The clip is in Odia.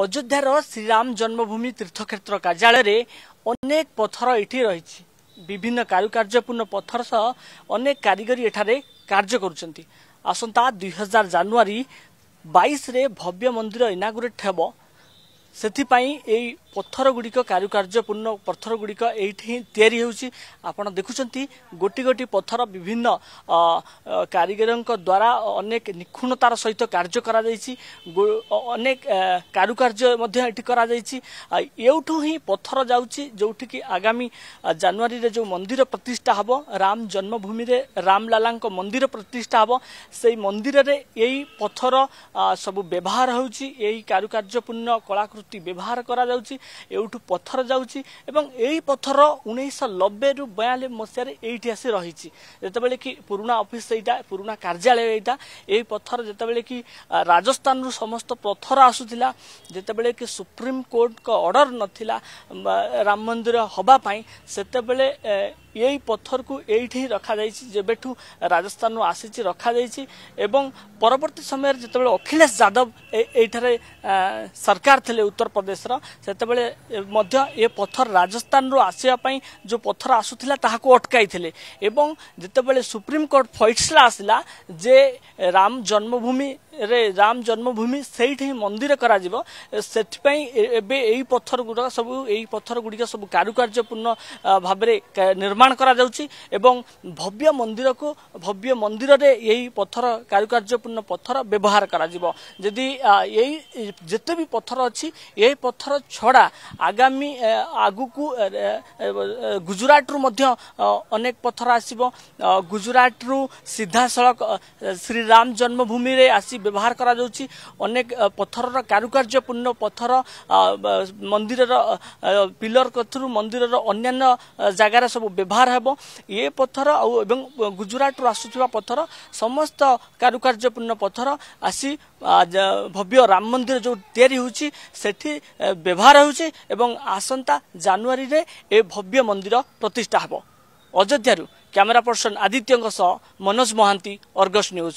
ଅଯୋଧ୍ୟାର ଶ୍ରୀରାମ ଜନ୍ମଭୂମି ତୀର୍ଥକ୍ଷେତ୍ର କାର୍ଯ୍ୟାଳୟରେ ଅନେକ ପଥର ଏଠି ରହିଛି ବିଭିନ୍ନ କାରୁକାର୍ଯ୍ୟପୂର୍ଣ୍ଣ ପଥର ସହ ଅନେକ କାରିଗରୀ ଏଠାରେ କାର୍ଯ୍ୟ କରୁଛନ୍ତି ଆସନ୍ତା ଦୁଇହଜାର ଜାନୁଆରୀ ବାଇଶରେ ଭବ୍ୟ ମନ୍ଦିର ଇନାଗୁରେଟ୍ ହେବ ସେଥିପାଇଁ ଏହି ପଥର ଗୁଡ଼ିକ କାରୁକାର୍ଯ୍ୟପୂର୍ଣ୍ଣ ପଥର ଗୁଡ଼ିକ ଏଇଠି ହିଁ ତିଆରି ହେଉଛି ଆପଣ ଦେଖୁଛନ୍ତି ଗୋଟି ଗୋଟି ପଥର ବିଭିନ୍ନ କାରିଗରଙ୍କ ଦ୍ୱାରା ଅନେକ ନିଖୁଣତାର ସହିତ କାର୍ଯ୍ୟ କରାଯାଇଛି ଅନେକ କାରୁକାର୍ଯ୍ୟ ମଧ୍ୟ ଏଠି କରାଯାଇଛି ଏଉଠୁ ହିଁ ପଥର ଯାଉଛି ଯେଉଁଠିକି ଆଗାମୀ ଜାନୁଆରୀରେ ଯେଉଁ ମନ୍ଦିର ପ୍ରତିଷ୍ଠା ହେବ ରାମ ଜନ୍ମଭୂମିରେ ରାମଲାଲାଙ୍କ ମନ୍ଦିର ପ୍ରତିଷ୍ଠା ହେବ ସେଇ ମନ୍ଦିରରେ ଏଇ ପଥର ସବୁ ବ୍ୟବହାର ହେଉଛି ଏଇ କାରୁକାର୍ଯ୍ୟପୂର୍ଣ୍ଣ କଳାକୃତି ବ୍ୟବହାର କରାଯାଉଛି ଏଉଠୁ ପଥର ଯାଉଛି ଏବଂ ଏଇ ପଥର ଉଣେଇଶହ ନବେରୁ ବୟାନବେ ମସିହାରେ ଏଇଠି ଆସି ରହିଛି ଯେତେବେଳେ କି ପୁରୁଣା ଅଫିସ୍ ଏଇଟା ପୁରୁଣା କାର୍ଯ୍ୟାଳୟ ଏଇଟା ଏଇ ପଥର ଯେତେବେଳେ କି ରାଜସ୍ଥାନରୁ ସମସ୍ତ ପଥର ଆସୁଥିଲା ଯେତେବେଳେ କି ସୁପ୍ରିମକୋର୍ଟଙ୍କ ଅର୍ଡ଼ର ନଥିଲା ରାମ ମନ୍ଦିର ହେବା ପାଇଁ ସେତେବେଳେ এই পথরকু এইটি রখাযাইছি যেবেঠু রাজস্থান আসিছি রখাযাইছি এবং পরবর্তী সময়ের যেতবে অখিলেশ যাদব এইঠার সরকার লে উত্তরপ্রদেশর সেতবে মধ্য এ পথর রাজস্থান আসবা যে পথর আসুলা তাহলে অটকাই এবং যেতবে সুপ্রিমকোর্ট ফয়সলা আসলা যে রাম জন্মভূমি ରେ ରାମ ଜନ୍ମଭୂମି ସେଇଠି ହିଁ ମନ୍ଦିର କରାଯିବ ସେଥିପାଇଁ ଏବେ ଏଇ ପଥର ଗୁଡ଼ିକ ସବୁ ଏଇ ପଥର ଗୁଡ଼ିକ ସବୁ କାରୁକାର୍ଯ୍ୟପୂର୍ଣ୍ଣ ଭାବରେ ନିର୍ମାଣ କରାଯାଉଛି ଏବଂ ଭବ୍ୟ ମନ୍ଦିରକୁ ଭବ୍ୟ ମନ୍ଦିରରେ ଏହି ପଥର କାରୁକାର୍ଯ୍ୟପୂର୍ଣ୍ଣ ପଥର ବ୍ୟବହାର କରାଯିବ ଯଦି ଏଇ ଯେତେ ବି ପଥର ଅଛି ଏହି ପଥର ଛଡ଼ା ଆଗାମୀ ଆଗକୁ ଗୁଜୁରାଟରୁ ମଧ୍ୟ ଅନେକ ପଥର ଆସିବ ଗୁଜୁରାଟରୁ ସିଧାସଳଖ ଶ୍ରୀରାମ ଜନ୍ମଭୂମିରେ ଆସି ବ୍ୟବହାର କରାଯାଉଛି ଅନେକ ପଥରର କାରୁକାର୍ଯ୍ୟପୂର୍ଣ୍ଣ ପଥର ମନ୍ଦିରର ପିଲର କତିରୁ ମନ୍ଦିରର ଅନ୍ୟାନ୍ୟ ଜାଗାରେ ସବୁ ବ୍ୟବହାର ହେବ ଏ ପଥର ଆଉ ଏବଂ ଗୁଜୁରାଟରୁ ଆସୁଥିବା ପଥର ସମସ୍ତ କାରୁକାର୍ଯ୍ୟପୂର୍ଣ୍ଣ ପଥର ଆସି ଭବ୍ୟ ରାମ ମନ୍ଦିର ଯେଉଁ ତିଆରି ହେଉଛି ସେଠି ବ୍ୟବହାର ହେଉଛି ଏବଂ ଆସନ୍ତା ଜାନୁଆରୀରେ ଏ ଭବ୍ୟ ମନ୍ଦିର ପ୍ରତିଷ୍ଠା ହେବ অযোধ্যার ক্যামেরা পর্সন আদিত্যঙ্ক সহ মনোজ মহান্তি অর্গস নিউজ